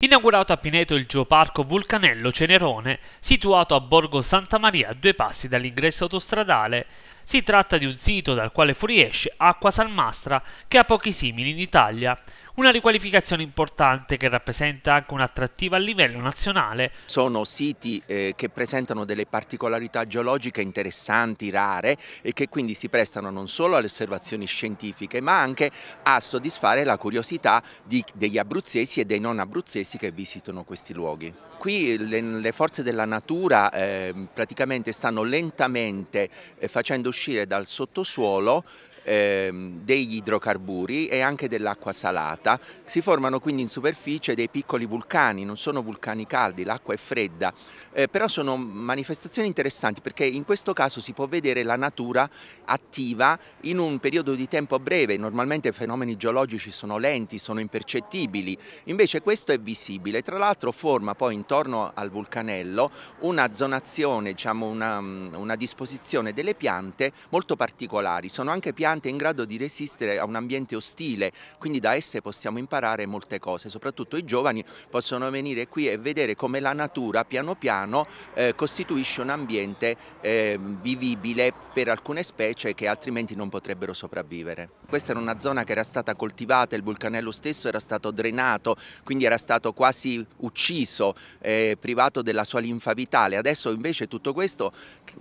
Inaugurato a Pineto il geoparco Vulcanello Cenerone, situato a Borgo Santa Maria a due passi dall'ingresso autostradale, si tratta di un sito dal quale fuoriesce acqua salmastra che ha pochi simili in Italia, una riqualificazione importante che rappresenta anche un'attrattiva a livello nazionale. Sono siti eh, che presentano delle particolarità geologiche interessanti, rare e che quindi si prestano non solo alle osservazioni scientifiche ma anche a soddisfare la curiosità di, degli abruzzesi e dei non abruzzesi che visitano questi luoghi. Qui le, le forze della natura eh, praticamente stanno lentamente eh, facendo uscire dal sottosuolo ehm, degli idrocarburi e anche dell'acqua salata costa, si formano quindi in superficie dei piccoli vulcani, non sono vulcani caldi, l'acqua è fredda, eh, però sono manifestazioni interessanti perché in questo caso si può vedere la natura attiva in un periodo di tempo breve, normalmente i fenomeni geologici sono lenti, sono impercettibili, invece questo è visibile, tra l'altro forma poi intorno al vulcanello una zonazione, diciamo una, mm, una disposizione delle piante molto particolari, sono anche piante in grado di resistere a un ambiente ostile, quindi da esse possibile possiamo imparare molte cose, soprattutto i giovani possono venire qui e vedere come la natura piano piano eh, costituisce un ambiente eh, vivibile per alcune specie che altrimenti non potrebbero sopravvivere. Questa era una zona che era stata coltivata, il vulcanello stesso era stato drenato, quindi era stato quasi ucciso, eh, privato della sua linfa vitale. Adesso invece tutto questo,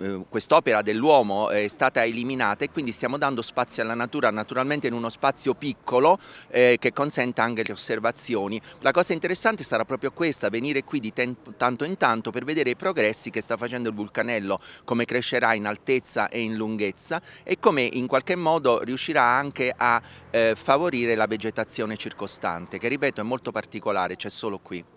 eh, quest'opera dell'uomo è stata eliminata e quindi stiamo dando spazio alla natura, naturalmente in uno spazio piccolo eh, che consenta anche le osservazioni. La cosa interessante sarà proprio questa, venire qui di tanto in tanto per vedere i progressi che sta facendo il vulcanello, come crescerà in altezza e in lunghezza e come in qualche modo riuscirà anche a eh, favorire la vegetazione circostante, che ripeto è molto particolare, c'è solo qui.